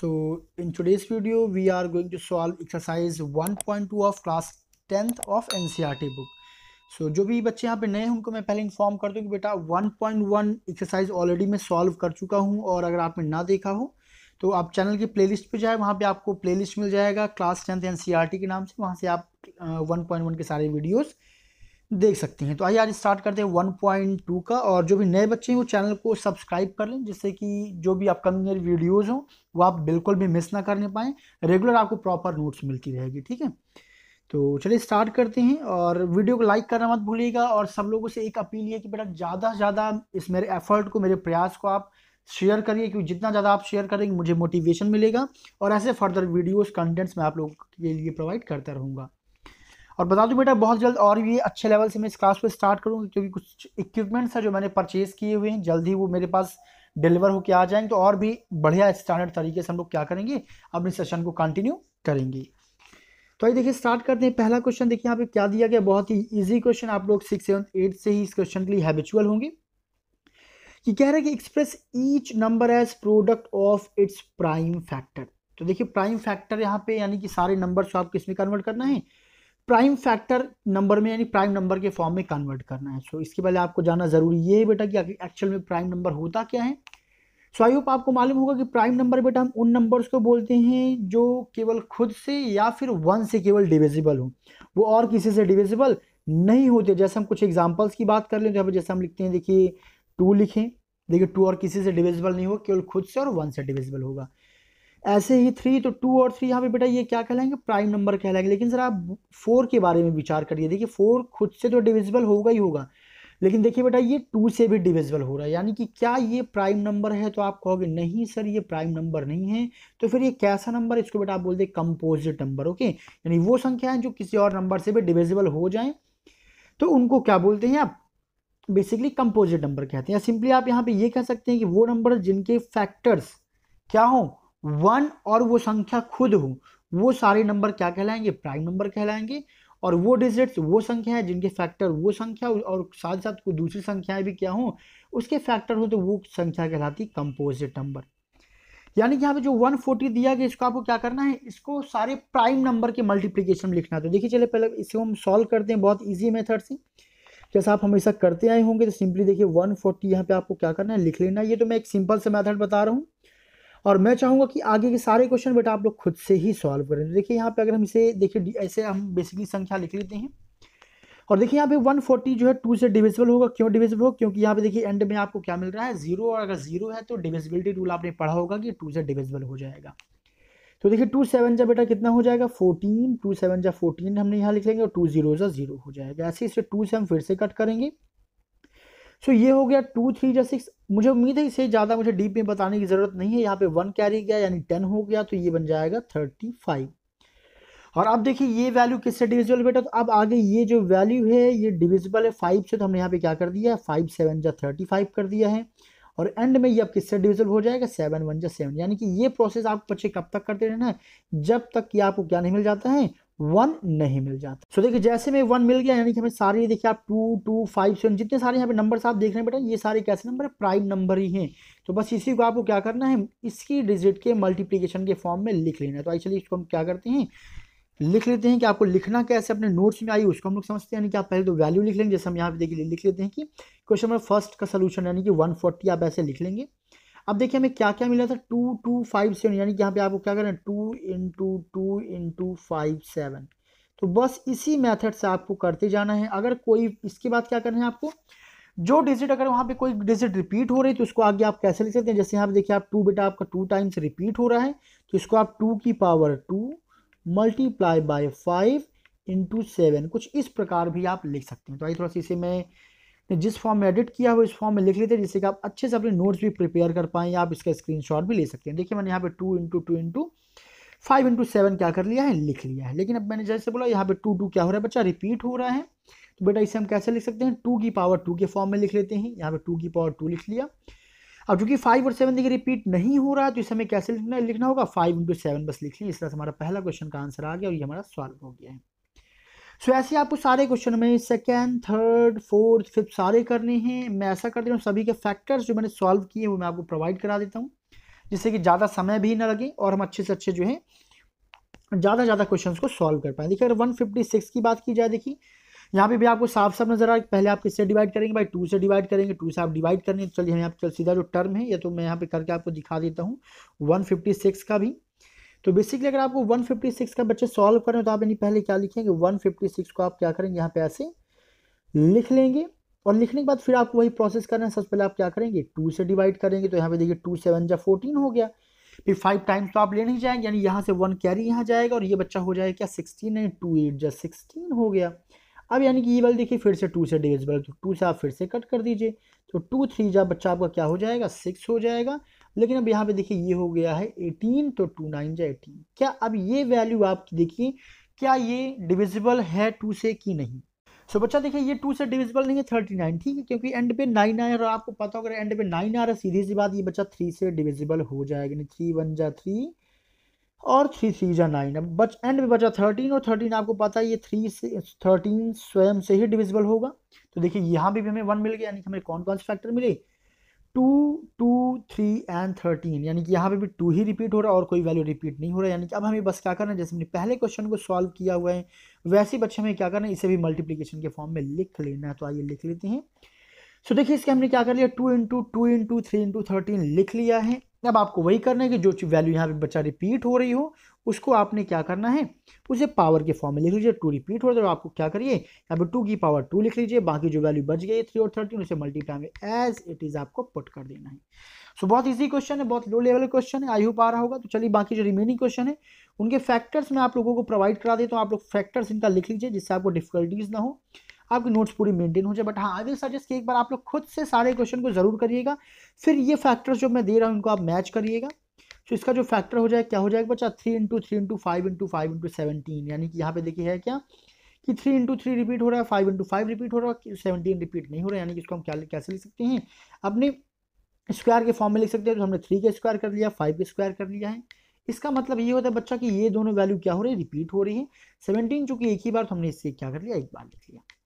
so in today's video we are going to solve exercise 1.2 of class 10th of ncrt e book so so, जो भी बच्चे यहाँ पे नए हैं उनको मैं पहले इन्फॉर्म कर दूँ कि बेटा 1.1 एक्सरसाइज ऑलरेडी मैं सॉल्व कर चुका हूँ और अगर आपने ना देखा हो तो आप चैनल की प्लेलिस्ट पे जाए वहाँ पे आपको प्लेलिस्ट मिल जाएगा क्लास टेंथ एन के नाम से वहाँ से आप 1.1 के सारे वीडियोज़ देख सकते हैं तो आइए आज स्टार्ट करते हैं वन पॉइंट टू का और जो भी नए बच्चे हैं वो चैनल को सब्सक्राइब कर लें जिससे कि जो भी अपकमिंग वीडियोस हों वो आप बिल्कुल भी मिस ना करने पाएँ रेगुलर आपको प्रॉपर नोट्स मिलती रहेगी ठीक है तो चलिए स्टार्ट करते हैं और वीडियो को लाइक करना मत भूलिएगा और सब लोगों से एक अपील ये कि बेटा ज़्यादा से ज़्यादा इस मेरे एफर्ट को मेरे प्रयास को आप शेयर करिए क्योंकि जितना ज़्यादा आप शेयर करेंगे मुझे मोटिवेशन मिलेगा और ऐसे फर्दर वीडियोस कंटेंट्स मैं आप लोगों के लिए प्रोवाइड करता रहूँगा और बता दूं बेटा बहुत जल्द और भी अच्छे लेवल से मैं इस क्लास को स्टार्ट करूँगा क्योंकि कुछ इक्विपमेंट्स है जो मैंने परचेज़ किए हुए हैं जल्द ही वो मेरे पास डिलीवर होकर आ जाएंगे तो और भी बढ़िया स्टैंडर्ड तरीके से हम लोग क्या करेंगे अपने सेशन को कंटिन्यू करेंगे तो ये देखिए स्टार्ट करते हैं पहला क्वेश्चन देखिए यहाँ पे क्या दिया गया बहुत ही इजी क्वेश्चन आप लोग सिक्स सेवन एट से ही इस क्वेश्चन के लिए हैबिचुअल होंगे कि कह रहे कि express each number as product of its prime factor तो देखिए प्राइम फैक्टर यहाँ पे यानी कि सारे नंबर को आप कन्वर्ट करना है प्राइम फैक्टर नंबर में यानी प्राइम नंबर के फॉर्म में कन्वर्ट करना है सो so, इसके पहले आपको जानना ज़रूरी ये है बेटा कि एक्चुअल में प्राइम नंबर होता क्या है सो आई होप आपको मालूम होगा कि प्राइम नंबर बेटा हम उन नंबर्स को बोलते हैं जो केवल खुद से या फिर वन से केवल डिविजिबल हो वो और किसी से डिविजिबल नहीं होते जैसे हम कुछ एग्जाम्पल्स की बात कर लें तो यहाँ पर जैसे हम लिखते हैं देखिए टू लिखें देखिए टू और किसी से डिविजिबल नहीं होगा केवल खुद से और वन से डिविजिबल होगा ऐसे ही थ्री तो टू और थ्री यहाँ पे बेटा ये क्या कहलाएंगे प्राइम नंबर कहलाएंगे लेकिन सर आप फोर के बारे में विचार करिए देखिए फोर खुद से तो डिविजिबल होगा ही होगा लेकिन देखिए बेटा ये टू से भी डिविजिबल हो रहा है यानी कि क्या ये प्राइम नंबर है तो आप कहोगे नहीं सर ये प्राइम नंबर नहीं है तो फिर ये कैसा नंबर इसको बेटा आप बोलते हैं कंपोजिट नंबर ओके यानी वो संख्या है जो किसी और नंबर से भी डिविजिबल हो जाए तो उनको क्या बोलते हैं आप बेसिकली कंपोजिट नंबर कहते हैं या सिंपली आप यहाँ पे ये कह सकते हैं कि वो नंबर जिनके फैक्टर्स क्या हों वन और वो संख्या खुद हो वो सारे नंबर क्या कहलाएंगे प्राइम नंबर कहलाएंगे और वो डिजिट्स वो संख्या है जिनके फैक्टर वो संख्या और साथ साथ कोई दूसरी संख्याएं भी क्या हो उसके फैक्टर हो तो वो संख्या कहलाती कंपोजिट नंबर यानी कि यहाँ पे जो 140 दिया गया इसको आपको क्या करना है इसको सारे प्राइम नंबर के मल्टीप्लीकेशन लिखना तो देखिए चले पहले इसे हम सॉल्व करते हैं बहुत ईजी मेथड से जैसा आप हमेशा करते आए होंगे तो सिंपली देखिए वन फोर्टी यहाँ पे आपको क्या करना है लिख लेना ये तो मैं एक सिंपल से मेथड बता रहा हूँ और मैं चाहूँगा कि आगे के सारे क्वेश्चन बेटा आप लोग खुद से ही सॉल्व करें तो देखिए यहाँ पे अगर हम इसे देखिए ऐसे हम बेसिकली संख्या लिख लेते हैं और देखिए यहाँ पे 140 जो है टू से डिविजिबल होगा क्यों डिविजिबल होगा क्योंकि यहाँ पे देखिए एंड में आपको क्या मिल रहा है जीरो और अगर जीरो है तो डिविजिबिलिटी रूल आपने पढ़ा होगा कि टू से डिविजिबल हो जाएगा तो देखिए टू सेवन जा बेटा कितना हो जाएगा फोर्टीन टू सेवन जा फोर्टीन हमने यहाँ लिख लेंगे और टू जीरो जा जीरो हो जाएगा ऐसे इसे टू से हम फिर से कट करेंगे सो ये हो गया टू थ्री या सिक्स मुझे उम्मीद है इसे ज़्यादा मुझे डीप में बताने की ज़रूरत नहीं है यहाँ पे वन कैरी गया यानी टेन हो गया तो ये बन जाएगा थर्टी फाइव और अब देखिए ये वैल्यू किससे डिविजिबल बेटा तो अब आगे ये जो वैल्यू है ये डिविजिबल है फाइव से तो हमने यहाँ पे क्या कर दिया है फाइव सेवन या थर्टी फाइव कर दिया है और एंड में ये अब किससे डिविजिबल हो जाएगा सेवन वन या सेवन यानी कि ये प्रोसेस आप बच्चे कब तक करते रहना है जब तक कि आपको क्या नहीं मिल जाता है वन नहीं मिल जाता सो so, देखिए जैसे में वन मिल गया यानी कि हमें सारे देखिए आप टू टू फाइव सेवन जितने सारे यहाँ पे नंबर आप देख रहे हैं बेटा ये सारे कैसे नंबर है प्राइम नंबर ही हैं तो बस इसी को आपको क्या करना है इसकी डिजिट के मल्टीप्लीकेशन के फॉर्म में लिख लेना है तो एक्चुअली इसको हम क्या करते हैं लिख लेते हैं कि आपको लिखना कैसे अपने नोट्स में आई उसको हम लोग समझते हैं यानी कि आप पहले तो वैल्यू लिख लेंगे जैसे हम यहाँ पे देखिए लिख लेते हैं कि क्वेश्चन नंबर फर्स्ट का सोल्यूशन यानी कि वन फोर्टी आप ऐसे लिख लेंगे अब देखिए हमें क्या क्या मिला था टू टू फाइव सेवन यानी कि यहाँ पे आपको क्या करना है two into two into five seven तो बस इसी मेथड से आपको करते जाना है अगर कोई इसके बाद क्या करना है आपको जो डिजिट अगर वहाँ पे कोई डिजिट रिपीट हो रही है तो उसको आगे आप कैसे लिख सकते हैं जैसे यहाँ पे देखिए आप टू बेटा आपका टू टाइम्स रिपीट हो रहा है तो इसको आप टू की power two multiply by five into seven कुछ इस प्रकार भी आप लिख सकते हैं तो आइए थोड़ा सा इसे मैं जिस फॉर्म में एडिट किया हो इस फॉर्म में लिख लेते हैं जिससे कि आप अच्छे से अपने नोट्स भी प्रिपेयर कर पाएँ या आप इसका स्क्रीनशॉट भी ले सकते हैं देखिए मैंने यहाँ पे two into two into five into seven क्या कर लिया है लिख लिया है लेकिन अब मैंने जैसे बोला यहाँ पे टू टू क्या हो रहा है बच्चा रिपीट हो रहा है तो बेटा इसे हम कैसे लिख सकते हैं टू की पावर टू के फॉर्म में लिख लेते हैं यहाँ पे टू की पावर टू लिख लिया अब चूँकि फाइव और सेवन देखिए रिपीट नहीं हो रहा है तो इस समय कैसे लिखना लिखना होगा फाइव इंटू सेवन बस लिख लिया इस तरह से हमारा पहला क्वेश्चन का आंसर आ गया और ये हमारा सॉल्व हो गया है सो ऐसे आपको सारे क्वेश्चन में सेकेंड थर्ड फोर्थ फिफ्थ सारे करने हैं मैं ऐसा करती हूँ सभी के फैक्टर्स जो मैंने सॉल्व किए वो मैं आपको प्रोवाइड करा देता हूँ जिससे कि ज़्यादा समय भी ना लगे और हम अच्छे से अच्छे जो है ज़्यादा ज़्यादा क्वेश्चन को सॉल्व कर पाए देखिए अगर वन की बात की जाए देखिए यहाँ पे भी आपको साफ साफ नजर आ रहा है पहले आप किससे डिवाइड करेंगे भाई टू से डिवाइड करेंगे टू से आप डिवाइड करेंगे तो चलिए हम यहाँ पर सीधा जो टर्म है या तो मैं यहाँ पे करके आपको दिखा देता हूँ 156 का भी तो बेसिकली अगर आपको 156 का बच्चे सॉल्व करें तो आप यानी पहले क्या लिखेंगे 156 को आप क्या करेंगे यहाँ पे ऐसे लिख लेंगे और लिखने के बाद फिर आपको वही प्रोसेस करना है सबसे पहले आप क्या करेंगे टू से डिवाइड करेंगे तो यहाँ पे देखिए टू सेवन जा फोर्टीन हो गया फिर फाइव टाइम्स तो आप लेने नहीं जाएंगे यानी यहाँ से वन कैरी यहाँ जाएगा और ये बच्चा हो जाएगा क्या सिक्सटीन नहीं टू एट या सिक्सटीन हो गया अब यानी कि ये वाला देखिए फिर से टू से डिविजिबल तो टू से आप फिर से कट कर दीजिए तो टू थ्री जब बच्चा आपका क्या हो जाएगा सिक्स हो जाएगा लेकिन अब यहाँ पे देखिए ये हो गया है एटीन तो टू नाइन जो एटीन क्या अब ये वैल्यू आप देखिए क्या ये डिविजिबल है टू से कि नहीं सो so, बच्चा देखिए ये टू से डिविजिबल नहीं है थर्टी नाइन ठीक है क्योंकि एंड पे नाइन आया और आपको पता होगा एंड पे नाइन आ रहा है सीधी सी बात ये बच्चा थ्री से डिविजिबल हो जाएगा यानी थ्री वन जा थ्री और थ्री थ्री जा नाइन अब बच एंड में बचा थर्टीन और थर्टीन आपको पता है ये थ्री से थर्टीन स्वयं से ही डिविजिबल होगा तो देखिए यहाँ भी हमें वन मिल गया यानी कि हमें कौन कौन से फैक्टर मिले two two three and thirteen यानी कि यहाँ पे भी टू ही रिपीट हो रहा है और कोई वैल्यू रिपीट नहीं हो रहा है यानी कि अब हमें बस क्या करना है जैसे हमने पहले क्वेश्चन को सॉल्व किया हुआ है वैसे ही बच्चे हमें क्या करना है इसे भी मल्टीप्लीकेशन के फॉर्म में लिख लेना है तो आइए लिख लेते हैं सो देखिए इसके हमने क्या कर लिया two into two into three into thirteen लिख लिया है अब आपको वही करना है कि जो वैल्यू यहाँ पे बच्चा रिपीट हो रही हो उसको आपने क्या करना है उसे पावर के फॉर्म में लिख लीजिए टू रिपीट हो रहा है तो आपको क्या करिए यहाँ पे टू की पावर टू लिख लीजिए बाकी जो वैल्यू बच गई है थ्री और थर्टीन उसे मल्टीप्लाई में एज इट इज़ आपको पुट कर देना है सो so, बहुत ईजी क्वेश्चन है बहुत लो लेवल क्वेश्चन है आई हो पा रहा होगा तो चलिए बाकी जो रिमेनिंग क्वेश्चन है उनके फैक्टर्स में आप लोगों को प्रोवाइड करा देता तो हूँ आप लोग फैक्टर्स इनका लिख लीजिए जिससे आपको डिफिकल्टीज ना हो आपकी नोट्स पूरी मेंटेन हो जाए बट हाँ आई विल सजेस्ट कि एक बार आप लोग खुद से सारे क्वेश्चन को ज़रूर करिएगा फिर ये फैक्टर्स जो मैं दे रहा हूँ इनको आप मैच करिएगा तो इसका जो फैक्टर हो जाए क्या हो जाएगा बच्चा three into three into five into five into seventeen यानी कि यहाँ पे देखिए है क्या कि थ्री इंटू थ्री रिपीट हो रहा है फाइव इंटू फाइव रिपीट हो रहा है सेवनटीन रिपीट नहीं हो रहा है यानी कि इसको हम क्या कैसे लिख सकते हैं अपने स्क्वायर के फॉर्म में लिख सकते हैं तो हमने थ्री का स्क्वायर कर लिया फाइव का स्क्वायर कर लिया है इसका मतलब ये होता है बच्चा कि ये दोनों वैल्यू क्या हो रही है रिपीट हो रही है सेवनटीन चूंकि एक ही बार तो हमने इससे क्या कर लिया एक बार लिख लिया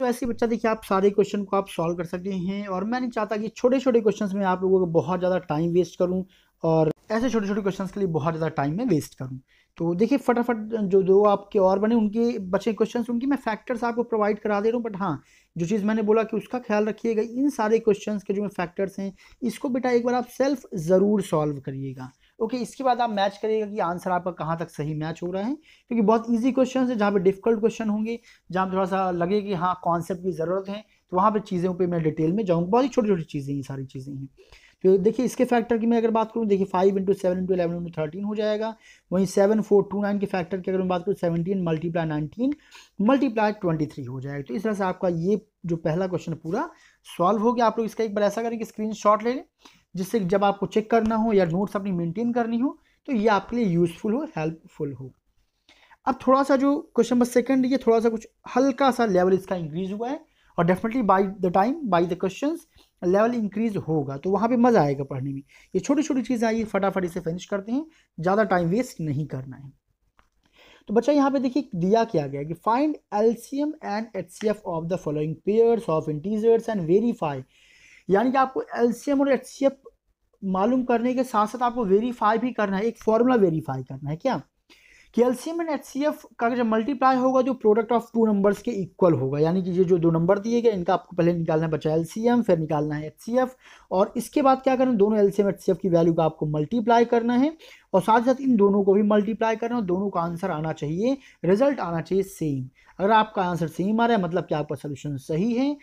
तो ऐसे बच्चा देखिए आप सारे क्वेश्चन को आप सॉल्व कर सकते हैं और मैं नहीं चाहता कि छोटे छोटे क्वेश्चन में आप लोगों को बहुत ज़्यादा टाइम वेस्ट करूँ और ऐसे छोटे छोटे क्वेश्चन के लिए बहुत ज़्यादा टाइम मैं वेस्ट करूँ तो देखिए फटाफट जो दो आपके और बने उनके बचे क्वेश्चंस उनकी मैं फैक्टर्स आपको प्रोवाइड करा दे रहा हूँ बट हाँ जो चीज़ मैंने बोला कि उसका ख्याल रखिएगा इन सारे क्वेश्चंस के जो मैं फैक्टर्स हैं इसको बेटा एक बार आप सेल्फ ज़रूर सॉल्व करिएगा ओके इसके बाद आप मैच करिएगा कि आंसर आपका कहाँ तक सही मैच हो रहा है क्योंकि बहुत ईजी क्वेश्चन है जहाँ पे डिफिकल्ट क्वेश्चन होंगे जहाँ थोड़ा सा लगे कि हाँ कॉन्सेप्ट की ज़रूरत है तो वहाँ पर चीज़ों पर मैं डिटेल में जाऊँगा बहुत ही छोटी छोटी चीज़ें हैं सारी चीज़ें हैं तो देखिए इसके फैक्टर की मैं अगर बात करूँ देखिए five into seven into eleven into thirteen हो जाएगा वहीं सेवन फोर टू नाइन के फैक्टर की अगर मैं बात करूँ seventeen multiply nineteen multiply twenty three हो जाएगा तो इस तरह से आपका ये जो पहला क्वेश्चन पूरा सॉल्व हो गया आप लोग इसका एक बार ऐसा करें कि स्क्रीन शॉट ले लें जिससे जब आपको चेक करना हो या नोट्स अपनी मेंटेन करनी हो तो ये आपके लिए यूज़फुल हो हेल्पफुल हो अब थोड़ा सा जो क्वेश्चन नंबर सेकंड ये थोड़ा सा कुछ हल्का सा लेवल इसका इंक्रीज हुआ है और definitely by the time by the question level increase होगा तो वहाँ पे मज़ा आएगा पढ़ने में ये छोटी छोटी चीज़ें आइए फटाफट इसे फिनिश करते हैं ज़्यादा टाइम वेस्ट नहीं करना है तो बच्चा यहाँ पे देखिए दिया क्या गया कि find LCM and H of the following pairs of integers and verify यानी कि आपको एलसीएम और एच मालूम करने के साथ साथ आपको वेरीफाई भी करना है एक फॉर्मूला वेरीफाई करना है क्या कि एलसीएम एंड एच का जब मल्टीप्लाई होगा जो प्रोडक्ट ऑफ टू नंबर्स के इक्वल होगा यानी कि ये जो दो नंबर दिए गए इनका आपको पहले निकालना है बचा एलसीएम फिर निकालना है एच और इसके बाद क्या करना है दोनों एलसीएम एचसीएफ की वैल्यू का आपको मल्टीप्लाई करना है और साथ साथ इन दोनों को भी मल्टीप्लाई करना और दोनों का आंसर आना चाहिए रिजल्ट आना चाहिए सेम अगर आपका आंसर सेम आ रहा है मतलब कि आपका सोल्यूशन सही है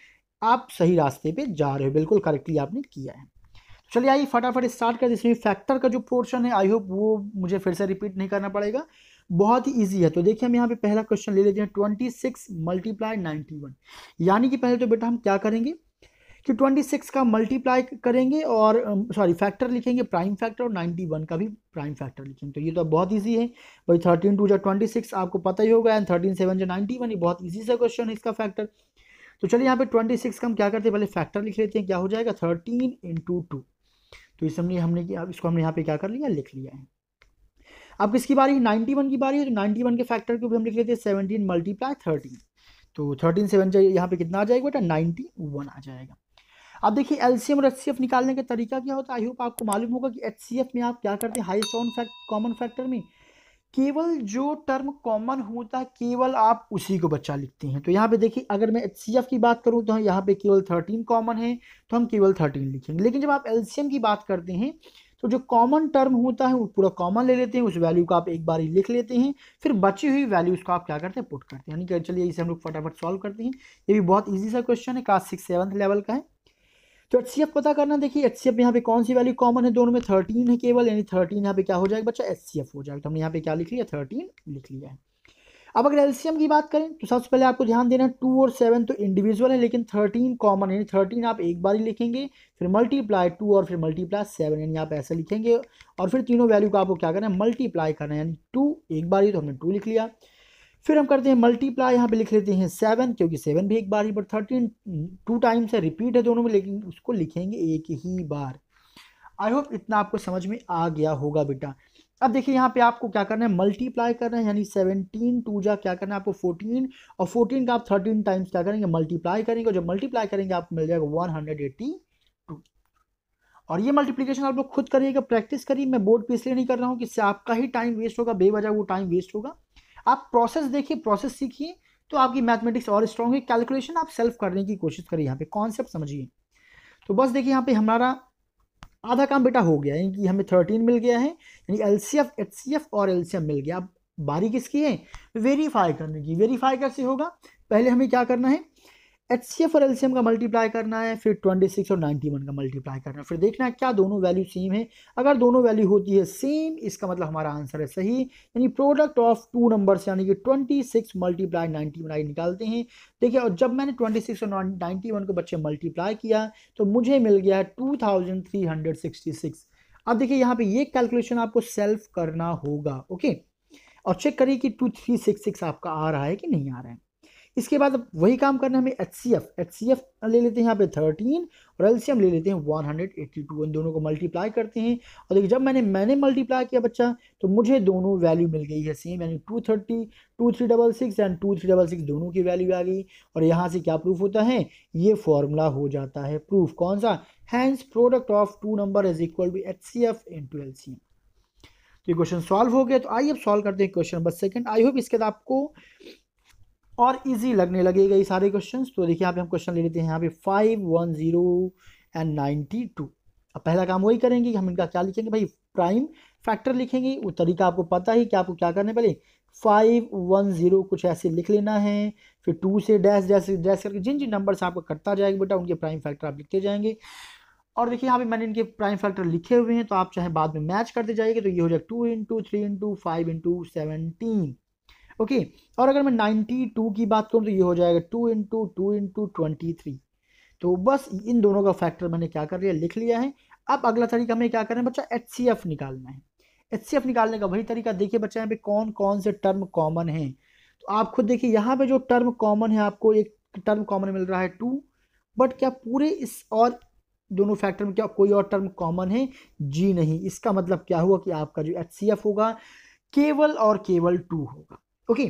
आप सही रास्ते पे जा रहे हो बिल्कुल करेक्टली आपने किया है तो चलिए आइए फटाफट स्टार्ट कर इसमें फैक्टर का जो पोर्शन है आई होप वो मुझे फिर से रिपीट नहीं करना पड़ेगा बहुत ही ईजी है तो देखिए हम यहाँ पे पहला क्वेश्चन ले लेते हैं twenty six multiply ninety one यानी कि पहले तो बेटा हम क्या करेंगे कि ट्वेंटी सिक्स का मल्टीप्लाई करेंगे और सॉरी फैक्टर लिखेंगे प्राइम फैक्टर और नाइन्टी वन का भी प्राइम फैक्टर लिखेंगे तो ये तो बहुत ईजी है भाई थर्टीन टू जो ट्वेंटी सिक्स आपको पता ही होगा एंड थर्टीन सेवन जो नाइन्टी वन ये बहुत ईजी सा क्वेश्चन है इसका फैक्टर तो चलिए यहाँ पे ट्वेंटी सिक्स का हम क्या करते हैं पहले फैक्टर लिख लेते हैं क्या हो जाएगा थर्टीन इंटू टू तो इस हमने हमने इसको हमने यहाँ पे क्या कर लिया लिख लिया है अब किसकी बारी नाइन्टी वन की बारी है तो नाइन्टी वन के फैक्टर को भी हम लिख लेते हैं सेवनटीन मल्टीप्लाई थर्टीन तो थर्टीन सेवन यहाँ पे कितना आ जाएगा बेटा नाइन्टी वन आ जाएगा अब देखिए एल एलसीएम और एचसीएफ निकालने का तरीका क्या होता है आई होप आपको मालूम होगा कि एचसीएफ में आप क्या करते हैं highest on fact common factor में केवल जो टर्म कॉमन होता है केवल आप उसी को बच्चा लिखते हैं तो यहाँ पे देखिए अगर मैं एच की बात करूँ तो यहाँ पे केवल थर्टीन कॉमन है तो हम केवल थर्टीन लिखेंगे लेकिन जब आप एलसीएम की बात करते हैं तो जो कॉमन टर्म होता है वो पूरा कॉमन ले लेते हैं उस वैल्यू को आप एक बार ही लिख लेते हैं फिर बची हुई वैल्यूज़ को आप क्या करते हैं पुट करते हैं यानी कि चलिए इसे हम लोग फटाफट सॉल्व करते हैं ये भी बहुत ईजी सा क्वेश्चन है क्लास सिक्स सेवन्थ लेवल का है तो एच सी एफ पता करना देखिए एच सी एफ यहाँ पे कौन सी वैल्यू कॉमन है दोनों में थर्टीन है केवल यानी थर्टीन यहाँ पे क्या हो जाएगा बच्चा एच हो जाएगा तो हमने यहाँ पे क्या लिख लिया थर्टीन लिख लिया है अब अगर एलसीएम की बात करें तो सबसे पहले आपको ध्यान देना टू और सेवन तो इंडिविजुअल है लेकिन थर्टीन कॉमन यानी थर्टीन आप एक बार ही लिखेंगे फिर मल्टीप्लाई टू और फिर मल्टीप्लाई सेवन यानी आप ऐसे लिखेंगे और फिर तीनों वैल्यू को आपको क्या करना है मल्टीप्लाई करना है यानी टू एक बार ही तो हमने टू लिख लिया फिर हम करते हैं मल्टीप्लाई यहाँ पे लिख लेते हैं सेवन क्योंकि सेवन भी एक बार ही बट थर्टीन टू टाइम्स है रिपीट है दोनों में लेकिन उसको लिखेंगे एक ही बार आई होप इतना आपको समझ में आ गया होगा बेटा अब देखिए यहाँ पे आपको क्या करना है मल्टीप्लाई करना है यानी सेवनटीन टू जा क्या करना है आपको फोर्टीन और फोर्टीन का आप थर्टीन टाइम्स क्या करेंगे मल्टीप्लाई करेंगे जब मल्टीप्लाई करेंगे आपको मिल जाएगा वन हंड्रेड एट्टी टू और ये मल्टीप्लीकेशन आप लोग खुद करिएगा प्रैक्टिस करिए मैं बोर्ड पे इसलिए नहीं कर रहा हूँ कि आपका ही टाइम वेस्ट होगा बेवजह वो टाइम वेस्ट होगा आप प्रोसेस देखिए प्रोसेस सीखिए तो आपकी मैथमेटिक्स और स्ट्रॉन्ग है कैलकुलेशन आप सेल्फ करने की कोशिश करिए यहाँ पे कॉन्सेप्ट समझिए तो बस देखिए यहाँ पे हमारा आधा काम बेटा हो गया यानी कि हमें थर्टीन मिल गया है यानी L C F H C F और एल सी एम मिल गया अब बारी किसकी है वेरीफाई करने की वेरीफाई कैसे होगा पहले हमें क्या करना है एच सी एफ और एम का मल्टीप्लाई करना है फिर ट्वेंटी सिक्स और नाइन्टी वन का मल्टीप्लाई करना है फिर देखना है क्या दोनों वैल्यू सेम है अगर दोनों वैल्यू होती है सेम इसका मतलब हमारा आंसर है सही यानी प्रोडक्ट ऑफ टू नंबर्स यानी कि twenty six multiply ninety one आई निकालते हैं देखिए और जब मैंने ट्वेंटी सिक्स और नाइन्टी वन को बच्चे मल्टीप्लाई किया तो मुझे मिल गया two thousand three hundred sixty six अब देखिए यहाँ पे ये कैलकुलेशन आपको सेल्फ करना होगा ओके और चेक करिए कि टू थ्री सिक्स सिक्स आपका आ रहा है कि नहीं आ रहा है इसके बाद अब वही काम करना हमें H C F H C F ले लेते हैं यहाँ पे थर्टीन और एल सी एम ले लेते हैं वन हंड्रेड एट्टी टू इन दोनों को मल्टीप्लाई करते हैं और देखिए जब मैंने मैंने मल्टीप्लाई किया बच्चा तो मुझे दोनों वैल्यू मिल गई है सेम यानी two thirty two three double six and two three double six दोनों की वैल्यू आ गई और यहाँ से क्या प्रूफ होता है ये फॉर्मूला हो जाता है प्रूफ कौन सा hence product of two number is equal to H C F into L C M तो ये क्वेश्चन सॉल्व हो गया तो आइए अब सॉल्व करते हैं question number second I hope इसके बाद आपको और इजी लगने लगेगा ये सारे क्वेश्चन तो देखिए यहाँ पे हम क्वेश्चन ले लेते हैं यहाँ पे five one zero and ninety two अब पहला काम वही करेंगे हम इनका क्या लिखेंगे भाई प्राइम फैक्टर लिखेंगे वो तरीका आपको पता ही कि आपको क्या करने पहले फाइव वन जीरो कुछ ऐसे लिख लेना है फिर टू से डैश डैश डैश करके जिन जिन नंबर से आपको कटता जाएगा बेटा उनके प्राइम फैक्टर आप लिखते जाएंगे और देखिए यहाँ पे मैंने इनके प्राइम फैक्टर लिखे हुए हैं तो आप चाहे बाद में मैच करते जाएंगे तो ये हो जाएगा two into three into five into seventeen okay और अगर मैं नाइन्टी टू की बात करूँ तो ये हो जाएगा two into two into twenty three तो बस इन दोनों का फैक्टर मैंने क्या कर लिया लिख लिया है अब अगला तरीका हमें क्या करना है बच्चा एच सी एफ निकालना है एच सी एफ निकालने का वही तरीका देखिए बच्चा यहाँ पे कौन कौन से टर्म कॉमन हैं तो आप खुद देखिए यहाँ पे जो टर्म कॉमन है आपको एक टर्म कॉमन मिल रहा है टू बट क्या पूरे इस और दोनों फैक्टर में क्या कोई और टर्म कॉमन है जी नहीं इसका मतलब क्या हुआ कि आपका जो एच सी एफ होगा केवल और केवल टू होगा ओके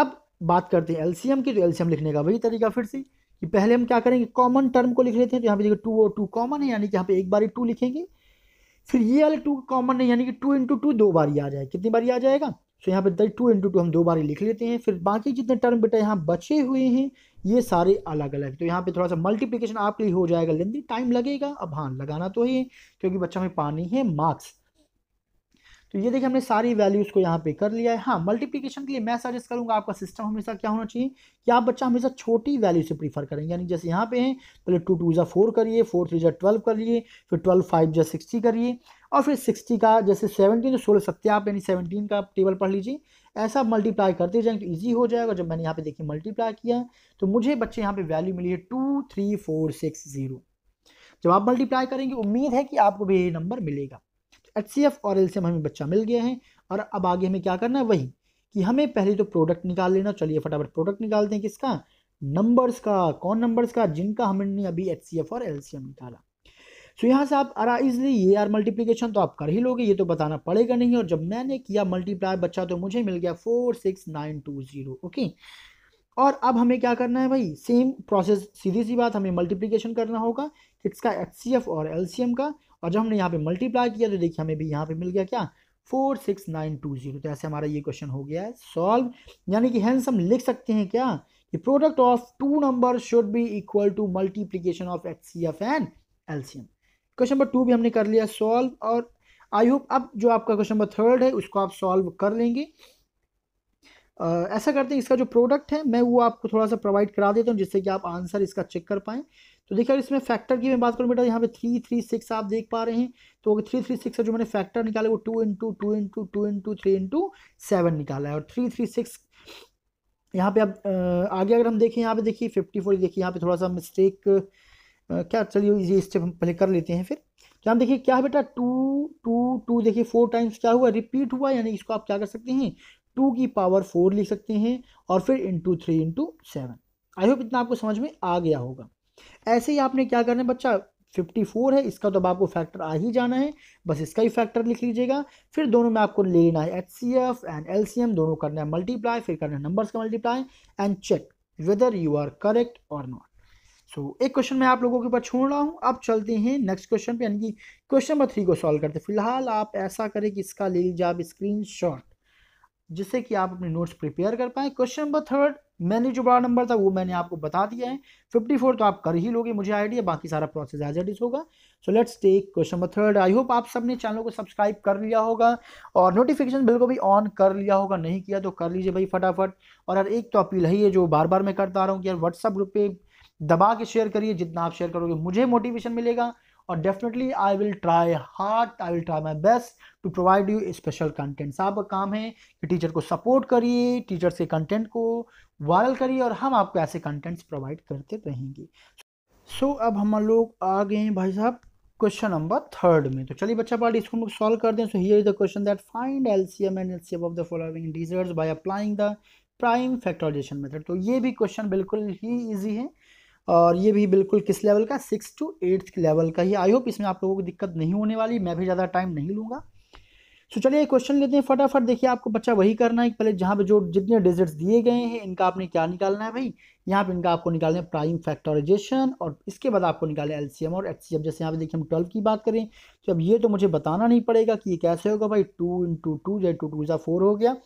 अब बात करते हैं एलसीएम की तो एलसीएम लिखने का वही तरीका फिर से कि पहले हम क्या करेंगे कॉमन टर्म को लिख लेते हैं तो यहाँ पे देखिए टू और टू कॉमन है यानी कि यहाँ पे एक बार ही टू लिखेंगे फिर ये वाले टू कॉमन है यानी कि टू इंटू टू दो बार ही आ जाए कितनी बार आ जाएगा तो यहाँ पे टू इंटू टू हम दो बार ही लिख लेते हैं फिर बाकी जितने टर्म बेटा यहाँ बचे हुए हैं ये सारे अलग अलग तो यहाँ पे थोड़ा सा मल्टीप्लीकेशन आपके लिए हो जाएगा लेंदी टाइम लगेगा अब हाँ लगाना तो ही है क्योंकि बच्चा में पानी है मार्क्स तो ये देखिए हमने सारी वैल्यूज़ को यहाँ पे कर लिया है हाँ मल्टीप्लीकेशन के लिए मैं सजेस्ट करूँगा आपका सिस्टम हमेशा क्या होना चाहिए कि आप बच्चा हमेशा छोटी वैल्यू से प्रीफर करेंगे यानी जैसे यहाँ पे हैं पहले टू टू ज़ा फोर करिए फोर थ्री जै ट्वेल्व करिए फिर ट्वेल्व फाइव जो सिक्सटी करिए और फिर सिक्सटी का जैसे सेवनटीन तो सोलह सत्या आप यानी सेवनटीन का टेबल पढ़ लीजिए ऐसा मल्टीप्लाई करते जाएंगे तो ईजी हो जाएगा जब मैंने यहाँ पे देखिए मल्टीप्लाई किया तो मुझे बच्चे यहाँ पे वैल्यू मिली है two three four six zero जब आप मल्टीप्लाई करेंगे उम्मीद है कि आपको भी ये नंबर मिलेगा एच सी एफ और एल्सियम हमें बच्चा मिल गया है और अब आगे हमें क्या करना है वही कि हमें पहले तो प्रोडक्ट निकाल लेना चलिए फटाफट प्रोडक्ट निकालते हैं किसका नंबर्स का कौन नंबर्स का जिनका हमने अभी एच सी एफ और एल सी एम निकाला सो यहाँ से आप आरा इजली ये आर मल्टीप्लीकेशन तो आप कर ही लोगे ये तो बताना पड़ेगा नहीं और जब मैंने किया मल्टीप्लाई बच्चा तो मुझे मिल गया four six nine two zero okay और अब हमें क्या करना है भाई सेम प्रोसेस सीधी सी बात हमें मल्टीप्लीकेशन करना होगा किसका एच सी एफ और एल सी एम का और जब हमने यहाँ पे मल्टीप्लाई किया तो देखिए हमें भी यहाँ पे मिल गया क्या four six nine two zero तो ऐसे हमारा ये क्वेश्चन हो गया है सॉल्व यानी कि हैंस हम लिख सकते हैं क्या कि product of two number should be equal to multiplication of H C F and LCM question number two भी हमने कर लिया सॉल्व और आई होप अब जो आपका क्वेश्चन नंबर थर्ड है उसको आप सॉल्व कर लेंगे ऐसा करते हैं इसका जो प्रोडक्ट है मैं वो आपको थोड़ा सा प्रोवाइड करा देता हूँ जिससे कि आप आंसर इसका चेक कर पाएँ तो देखिए इसमें फैक्टर की मैं बात करूँ बेटा यहाँ पे थ्री थ्री सिक्स आप देख पा रहे हैं तो थ्री थ्री सिक्स का जो मैंने फैक्टर निकाला वो two into two into two into three into seven निकाला है और थ्री थ्री सिक्स यहाँ पे आप आगे अगर हम देखें यहाँ पे देखिए फिफ्टी फोर देखिए यहाँ पे थोड़ा सा मिस्टेक क्या चलिए ये स्टेप हम पहले कर लेते हैं फिर क्या तो हम देखिए क्या है बेटा टू टू टू देखिए फोर टाइम्स क्या हुआ रिपीट हुआ यानी इसको आप क्या कर सकते हैं टू की पावर फोर लिख सकते हैं और फिर into three into seven I hope इतना आपको समझ में आ गया होगा ऐसे ही आपने क्या करना है बच्चा 54 है इसका तो अब आपको फैक्टर आ ही जाना है बस इसका ही फैक्टर लिख लीजिएगा फिर दोनों में आपको लेना है H C F and L C M दोनों करना है मल्टीप्लाई फिर करना है नंबर्स का multiply and check whether you are correct और नॉट सो एक क्वेश्चन मैं आप लोगों के ऊपर छोड़ रहा हूँ अब चलते हैं नेक्स्ट क्वेश्चन पे यानी कि क्वेश्चन नंबर थ्री को सॉल्व करते फिलहाल आप ऐसा करें कि इसका ले लीजिए आप स्क्रीन शॉट जिससे कि आप अपने नोट्स प्रिपेयर कर पाएँ क्वेश्चन नंबर थर्ड मैंने जो बड़ा नंबर था वो मैंने आपको बता दिया है फिफ्टी फोर तो आप कर ही लोगे मुझे आइडिया बाकी सारा प्रोसेस एज एट इज होगा so let's take question number third I hope आप सबने चैनल को सब्सक्राइब कर लिया होगा और नोटिफिकेशन बिल को भी ऑन कर लिया होगा नहीं किया तो कर लीजिए भाई फटाफट और यार एक तो अपील है ये जो बार बार मैं करता रहा हूँ कि यार व्हाट्सअप ग्रुप पे दबा के शेयर करिए जितना आप शेयर करोगे मुझे मोटिवेशन मिलेगा और definitely I will try hard I will try my best to provide you special contents आपका काम है कि टीचर को सपोर्ट करिए टीचर से कंटेंट को वायरल करिए और हम आपको ऐसे कंटेंट्स प्रोवाइड करते रहेंगे सो so, अब हम लोग आ गए हैं भाई साहब क्वेश्चन नंबर थर्ड में तो चलिए बच्चा पार्टी इसको हम लोग सॉल्व कर दें so here is the question that find LCM and LCM of the following deserts by applying the prime factorization method तो ये भी क्वेश्चन बिल्कुल ही इजी है और ये भी बिल्कुल किस लेवल का सिक्स टू एट्थ लेवल का ही आई होप इसमें आप लोगों को दिक्कत नहीं होने वाली मैं भी ज़्यादा टाइम नहीं लूँगा तो चलिए क्वेश्चन लेते हैं फटाफट देखिए आपको बच्चा वही करना है कि पहले जहाँ पे जो जितने डिजिट्स दिए गए हैं इनका आपने क्या निकालना है भाई यहाँ पे इनका आपको निकालना है प्राइम फैक्टराइजेशन और इसके बाद आपको निकालना है एलसीएम और एचसीएम जैसे यहाँ पे देखिए हम ट्वेल्व की बात करें तो अब ये तो मुझे बताना नहीं पड़ेगा कि ये कैसे होगा भाई टू इंटू टू जो टू टू ज़ा फोर हो गया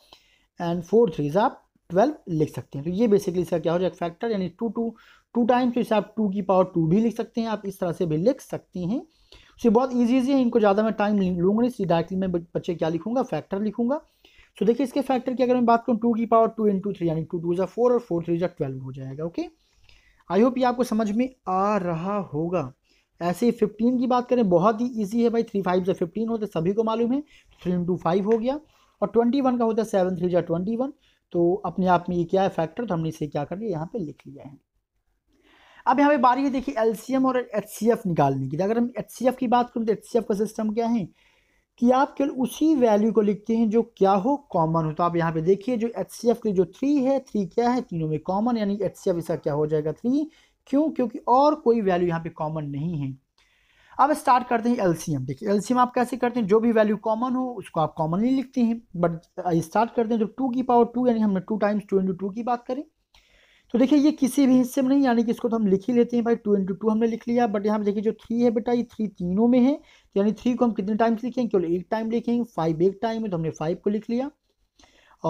एंड फोर थ्री ज़ा आप ट्वेल्व लिख सकते हैं तो ये बेसिकली इसका क्या हो जाएगा फैक्टर यानी टू टू टू टाइम्स तो इसे आप टू की पावर टू भी लिख सकते हैं आप इस तरह से भी लिख सकते हैं सो बहुत ईजी ईजी है इनको ज़्यादा मैं टाइम लूँगा नहीं डायरेक्टली मैं बच्चे क्या लिखूँगा फैक्टर लिखूँगा सो so, देखिए इसके फैक्टर की अगर मैं बात करूँ टू की पावर टू इंटू थ्री यानी टू टू जो फोर और फोर थ्री जो ट्वेल्व हो जाएगा ओके आई होप ये आपको समझ में आ रहा होगा ऐसे ही फिफ्टीन की बात करें बहुत ही ईजी है भाई थ्री फाइव जो फिफ्टीन होते सभी को मालूम है थ्री इंटू फाइव हो गया और ट्वेंटी वन का होता है सेवन थ्री जो ट्वेंटी वन तो अपने आप में ये क्या है फैक्टर तो हमने इसे क्या कर लिया यहाँ पर लिख लिया है अब यहाँ पे बारी है देखिए एलसीएम और एचसीएफ निकालने की अगर हम एचसीएफ की बात करें तो एचसीएफ का सिस्टम क्या है कि आप केवल उसी वैल्यू को लिखते हैं जो क्या हो कॉमन हो तो आप यहाँ पे देखिए जो एच सी एफ के जो थ्री है थ्री क्या है तीनों में कॉमन यानी एच सी एफ इसका क्या हो जाएगा थ्री क्यों क्योंकि और कोई वैल्यू यहाँ पे कॉमन नहीं है अब स्टार्ट करते हैं एलसीएम देखिए एलसीएम आप कैसे करते हैं जो भी वैल्यू कॉमन हो उसको आप कॉमनली लिखते हैं बट स्टार्ट करते हैं तो टू की पावर टू यानी हमने two times two into two की बात करें तो देखिए ये किसी भी हिस्से में नहीं यानी कि इसको तो हम लिख ही लेते हैं भाई टू इंटू टू हमने लिख लिया बट यहाँ पर देखिए जो थ्री है बेटा ये थ्री तीनों में है तो यानी थ्री को हम कितने टाइम लिखेंगे केवल एक टाइम लिखेंगे फाइव एक टाइम है तो हमने फाइव को लिख लिया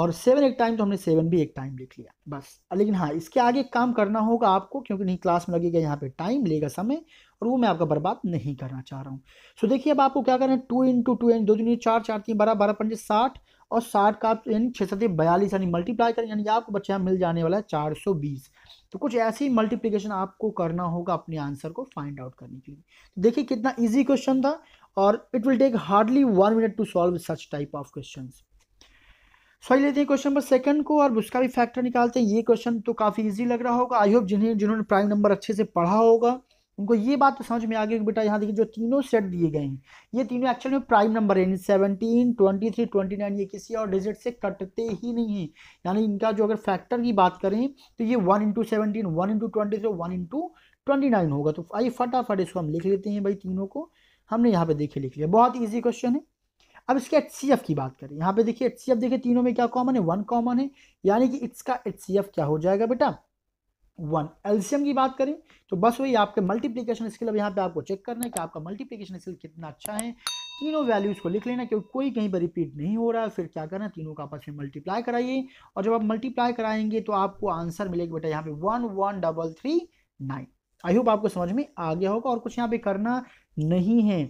और सेवन एक टाइम तो हमने सेवन भी एक टाइम लिख लिया बस लेकिन हाँ इसके आगे काम करना होगा आपको क्योंकि नहीं क्लास में लगेगा यहाँ पे टाइम लेगा समय और वो मैं आपका बर्बाद नहीं करना चाह रहा हूँ सो देखिए अब आपको क्या करना है टू इंटू टू इंटू दो दिन चार चार तीन बारह बारह पंजे साठ और साठ का आप यानी छः सत्य बयालीस यानी मल्टीप्लाई करें यानी आपको बच्चा मिल जाने वाला है चार सौ बीस तो कुछ ऐसी मल्टीप्लिकेशन आपको करना होगा अपने आंसर को फाइंड आउट करने के लिए तो देखिए कितना ईजी क्वेश्चन था और it will take hardly one minute to solve such type of question सही लेते हैं क्वेश्चन नंबर सेकंड को और उसका भी फैक्टर निकालते हैं ये क्वेश्चन तो काफ़ी इजी लग रहा होगा आई होप जिन्हें जिन्होंने प्राइम नंबर अच्छे से पढ़ा होगा उनको ये बात तो समझ में आ गई कि बेटा यहाँ देखिए जो तीनों सेट दिए गए हैं ये तीनों एक्चुअल में प्राइम नंबर है seventeen twenty three twenty nine ये किसी और डिजिट से कटते ही नहीं हैं यानी इनका जो अगर फैक्टर की बात करें तो ये one into seventeen one into twenty three one into twenty nine होगा तो आइए फटाफट इसको हम लिख लेते हैं भाई तीनों को हमने यहाँ पे देखिए लिख लिया बहुत ईजी क्वेश्चन है अब इसके एच की बात करें यहाँ पे देखिए एच देखिए तीनों में क्या कॉमन है वन कॉमन है यानी कि इसका एच क्या हो जाएगा बेटा वन एल्सियम की बात करें तो बस वही आपके मल्टीप्लीकेशन स्किल अब यहाँ पे आपको चेक करना है कि आपका मल्टीप्लीकेशन स्किल कितना अच्छा है तीनों वैल्यूज़ को लिख लेना क्योंकि कोई कहीं पर रिपीट नहीं हो रहा है फिर क्या करना तीनों का आपस में मल्टीप्लाई कराइए और जब आप मल्टीप्लाई कराएंगे तो आपको आंसर मिलेगा बेटा यहाँ पे one one double three nine I hope आपको समझ में आ गया होगा और कुछ यहाँ पे करना नहीं है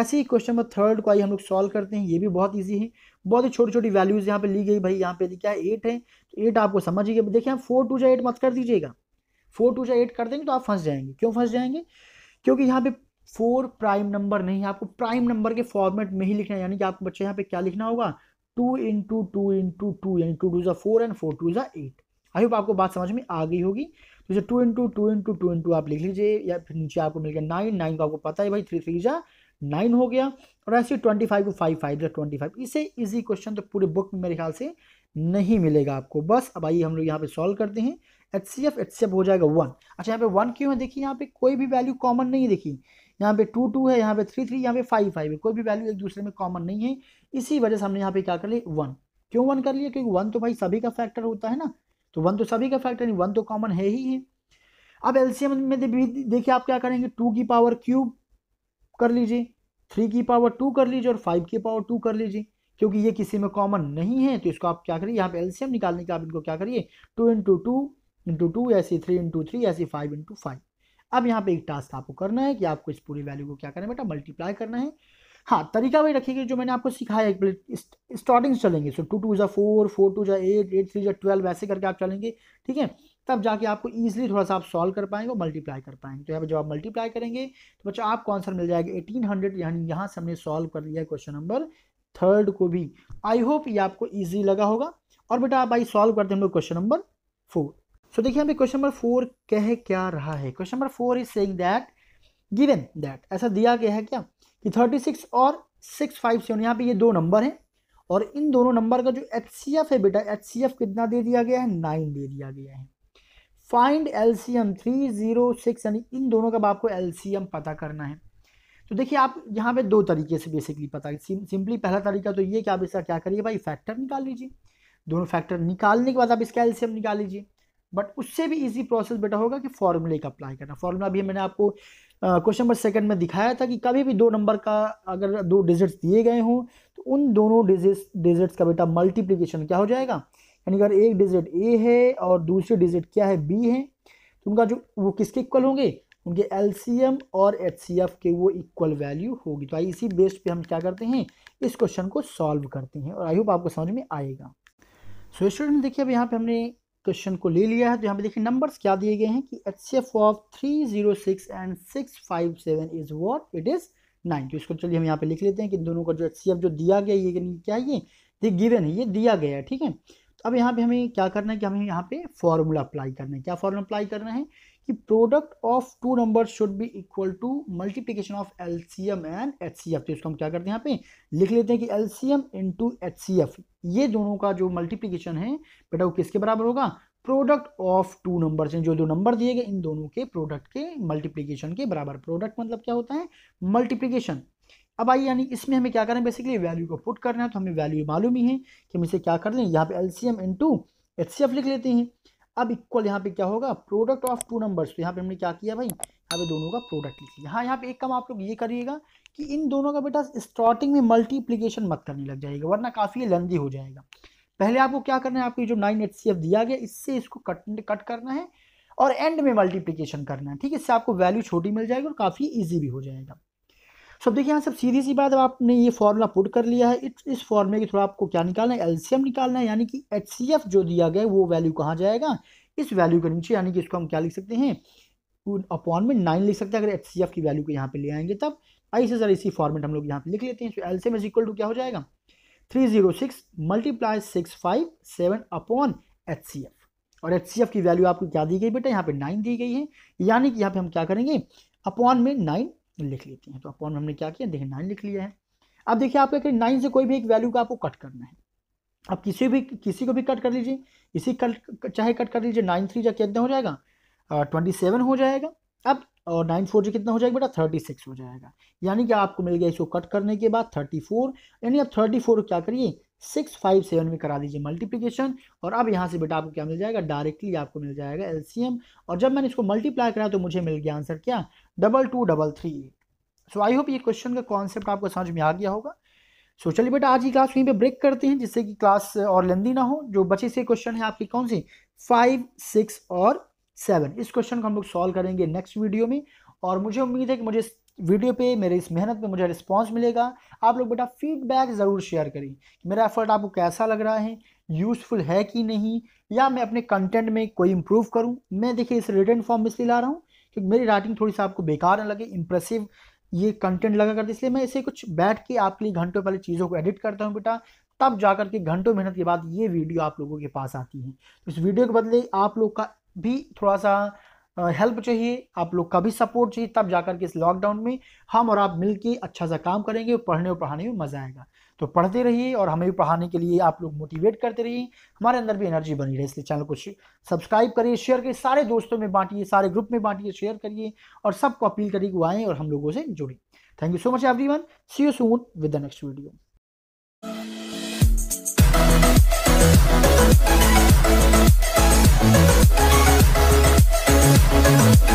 ऐसे ही क्वेश्चन नंबर थर्ड को आइए हम लोग सॉल्व करते हैं ये भी बहुत ईजी है बहुत ही छोटी छोटी वैल्यूज़ यहाँ पे ली गई भाई यहाँ पे क्या है एट है तो एट आपको समझिए देखिए आप फोर टू या एट मत कर दीजिएगा फोर टू या एट कर देंगे तो आप फंस जाएंगे क्यों फंस जाएंगे क्योंकि यहाँ पे फोर प्राइम नंबर नहीं है आपको प्राइम नंबर के फॉर्मेट में ही लिखना है यानी कि आपको बच्चे यहाँ पे क्या लिखना होगा two into two into two यानी टू टू जो फोर एंड फोर टू जो एट आई होप आपको बात समझ में आ गई होगी तो जैसे two into two into two into आप लिख लीजिए या फिर नीचे आपको मिल गया नाइन नाइन का आपको पता है भाई थ्री थ्री ज़ा नाइन हो गया और ऐसे ट्वेंटी फाइव को फाइव फाइव ट्वेंटी फाइव इसे इजी क्वेश्चन तो पूरे बुक में मेरे ख्याल से नहीं मिलेगा आपको बस अब आइए हम लोग यहाँ पे सॉल्व करते हैं H C F H C F हो जाएगा वन अच्छा यहाँ पे वन क्यों है देखिए यहाँ पे कोई भी वैल्यू कॉमन नहीं देखी यहाँ पे टू टू है यहाँ पे थ्री थ्री यहाँ पे फाइव फाइव है कोई भी वैल्यू एक दूसरे में कॉमन नहीं है इसी वजह से हमने यहाँ पे क्या कर लिया वन क्यों वन कर लिया क्योंकि वन तो भाई सभी का फैक्टर होता है ना तो वन तो सभी का फैक्टर नहीं वन तो कॉमन है ही है अब एलसीएम में देखिए आप क्या करेंगे टू की पावर क्यूब कर लीजिए थ्री की पावर टू कर लीजिए और फाइव की पावर टू कर लीजिए क्योंकि ये किसी में कॉमन नहीं है तो इसको आप क्या करिए यहाँ पे एल्सियम निकालने के आप इनको क्या करिए two into two into two ऐसी थ्री इंटू थ्री ऐसी फाइव इंटू फाइव अब यहाँ पे एक टास्क आपको करना है कि आपको इस पूरी वैल्यू को क्या करना है बेटा मल्टीप्लाई करना है हाँ तरीका वही रखिएगा जो मैंने आपको सिखाया एक स्टार्टिंग चलेंगे सो टू टू जो फोर फोर टू जो एट एट थ्री जो ट्वेल्व ऐसे करके आप चलेंगे ठीक है तब जाके आपको ईजिली थोड़ा सा आप सॉल्व कर पाएंगे और मल्टीप्लाई कर पाएंगे तो यहाँ पर जब आप मल्टीप्लाई करेंगे तो बच्चों आपको आंसर मिल जाएगा एटीन हंड्रेड यानी यहाँ से हमने सॉल्व कर लिया क्वेश्चन नंबर थर्ड को भी आई होप ये आपको ईजी लगा होगा और बेटा आप आई सॉल्व करते हैं हम क्वेश्चन नंबर फोर सो देखिए हमें क्वेश्चन नंबर फोर कह क्या रहा है question number four is saying that given that ऐसा दिया गया है क्या कि थर्टी सिक्स और सिक्स फाइव सेवन यहाँ पे ये दो नंबर हैं और इन दोनों नंबर का जो एच है बेटा एच कितना दे दिया गया है नाइन दे दिया गया है find LCM three zero six यानी इन दोनों का आपको एलसीएम पता करना है तो देखिए आप यहाँ पे दो तरीके से बेसिकली पता सिंपली पहला तरीका तो ये कि आप इसका क्या करिए भाई फैक्टर निकाल लीजिए दोनों फैक्टर निकालने के बाद आप इसका एलसीएम निकाल लीजिए बट उससे भी इजी प्रोसेस बेटा होगा कि फॉर्मूले का अप्लाई करना फॉर्मूला भी मैंने आपको क्वेश्चन नंबर सेकंड में दिखाया था कि कभी भी दो नंबर का अगर दो डिजिट्स दिए गए हों तो उन दोनों डिजिट्स डिजिट्स का बेटा मल्टीप्लीकेशन क्या हो जाएगा यानी अगर एक डिजिट ए है और दूसरे डिजिट क्या है बी है तो उनका जो वो किसके इक्वल होंगे उनके एल और एच के वो इक्वल वैल्यू होगी तो आई इसी बेस पे हम क्या करते हैं इस क्वेश्चन को सॉल्व करते हैं और आई होप आपको समझ में आएगा सो स्टूडेंट देखिए अब यहाँ पे हमने क्वेश्चन को ले लिया है तो यहाँ पे देखिए नंबर्स क्या दिए गए हैं कि H C F of three zero six and six five seven is what it is nine तो इसको चलिए हम यहाँ पे लिख लेते हैं कि दोनों का जो एच जो दिया गया ये क्या ये ये गिवन है ये दिया गया है ठीक है अब यहाँ पे हमें क्या करना है कि हमें यहाँ पे फॉर्मूला अप्लाई करना है क्या फॉर्मूला अप्लाई करना है कि product of two number should be equal to multiplication of L C M and H C F तो इसको हम क्या करते हैं यहाँ पे लिख लेते हैं कि L C M into H C F ये दोनों का जो मल्टीप्लीकेशन है बेटा वो किसके बराबर होगा प्रोडक्ट ऑफ टू नंबर से जो दो नंबर दिए गए इन दोनों के प्रोडक्ट के मल्टीप्लीकेशन के बराबर प्रोडक्ट मतलब क्या होता है मल्टीप्लीकेशन अब आइए यानी इसमें हमें क्या करना है बेसिकली वैल्यू को पुट करना है तो हमें वैल्यू मालूम ही है कि हम इसे क्या कर लें यहाँ पे L C M to H C F लिख लेते हैं अब इक्वल यहाँ पे क्या होगा प्रोडक्ट ऑफ टू नंबर्स तो यहाँ पे हमने क्या किया भाई यहाँ पे दोनों का प्रोडक्ट लिख लिया हाँ यहाँ पे एक काम आप लोग ये करिएगा कि इन दोनों का बेटा स्टार्टिंग में मल्टीप्लीकेशन मत करने लग जाएगा वरना काफ़ी लेंदी हो जाएगा पहले आपको क्या करना है आपको जो नाइन एच सी एफ दिया गया इससे इसको कट कट करना है और एंड में मल्टीप्लीकेशन करना है ठीक है इससे आपको वैल्यू छोटी मिल जाएगी और काफ़ी ईजी भी हो जाएगा सो देखिए यहाँ सब सीधी सी बात आपने ये फॉर्मूला पुट कर लिया है इट इस फॉर्मूले की थोड़ा आपको क्या निकालना है एलसीएम निकालना है यानी कि एच जो दिया गया है वो वैल्यू कहाँ जाएगा इस वैल्यू के नीचे यानी कि इसको हम क्या लिख सकते हैं अपॉन में नाइन लिख सकते हैं अगर एच की वैल्यू को यहाँ पे ले आएंगे तब आई से सर इसी फॉर्मेट हम लोग यहाँ पे लिख लेते हैं so L C is equal to क्या हो जाएगा three zero six multiply six five seven upon H C F और एच सी एफ की वैल्यू आपको क्या दी गई बेटा यहाँ पे नाइन दी गई है यानी कि यहाँ पे हम क्या करेंगे अपॉन में नाइन लिख लेते हैं तो अपॉन में हमने क्या किया देखिए नाइन लिख लिया है अब देखिए आपका कहीं नाइन से कोई भी एक वैल्यू का आपको कट करना है अब किसी भी किसी को भी कट कर लीजिए इसी कट चाहे कट कर लीजिए नाइन थ्री जा कितना हो जाएगा ट्वेंटी सेवन हो जाएगा अब और नाइन फोर जो कितना हो जाएगा बेटा थर्टी सिक्स हो जाएगा यानी कि आपको मिल गया इसको कट करने के बाद थर्टी फोर यानी अब थर्टी फोर क्या करिए सिक्स फाइव सेवन में करा दीजिए मल्टीप्लिकेशन और अब यहाँ से बेटा आपको क्या मिल जाएगा डायरेक्टली आपको मिल जाएगा एल और जब मैंने इसको मल्टीप्लाई करा तो मुझे मिल गया आंसर क्या double two double three so I hope ये क्वेश्चन का कॉन्सेप्ट आपको समझ में आ गया होगा सो so, चलिए बेटा आज की क्लास वहीं पे ब्रेक करते हैं जिससे कि क्लास और लेंदी ना हो जो बचे से क्वेश्चन है आपकी कौन सी फाइव सिक्स और सेवन इस क्वेश्चन को हम लोग सॉल्व करेंगे नेक्स्ट वीडियो में और मुझे उम्मीद है कि मुझे वीडियो पे मेरे इस मेहनत पे मुझे रिस्पांस मिलेगा आप लोग बेटा फीडबैक ज़रूर शेयर करें कि मेरा एफर्ट आपको कैसा लग रहा है यूज़फुल है कि नहीं या मैं अपने कंटेंट में कोई इम्प्रूव करूँ मैं देखिए इस रिटर्न फॉर्म में इसलिए ला रहा हूँ क्योंकि मेरी राइटिंग थोड़ी सी आपको बेकार ना लगे इंप्रेसिव ये कंटेंट लगा करते इसलिए मैं इसे कुछ बैठ के आपके लिए घंटों पहले चीज़ों को एडिट करता हूँ बेटा तब जा कर के घंटों मेहनत के बाद ये वीडियो आप लोगों के पास आती है तो इस वीडियो के बदले आप लोग का भी थोड़ा सा हेल्प चाहिए आप लोग का भी सपोर्ट चाहिए तब जाकर के इस लॉकडाउन में हम और आप मिलकर अच्छा सा काम करेंगे और पढ़ने और पढ़ाने में मज़ा आएगा तो पढ़ते रहिए और हमें भी पढ़ाने के लिए आप लोग मोटिवेट करते रहिए हमारे अंदर भी एनर्जी बनी रहे इसलिए चैनल को सब्सक्राइब करिए शेयर करिए सारे दोस्तों में बांटिए सारे ग्रुप में बांटिए शेयर करिए और सबको अपील करिए कि वो आए और हम लोगों से जुड़े thank you so much everyone see you soon with the next video Thank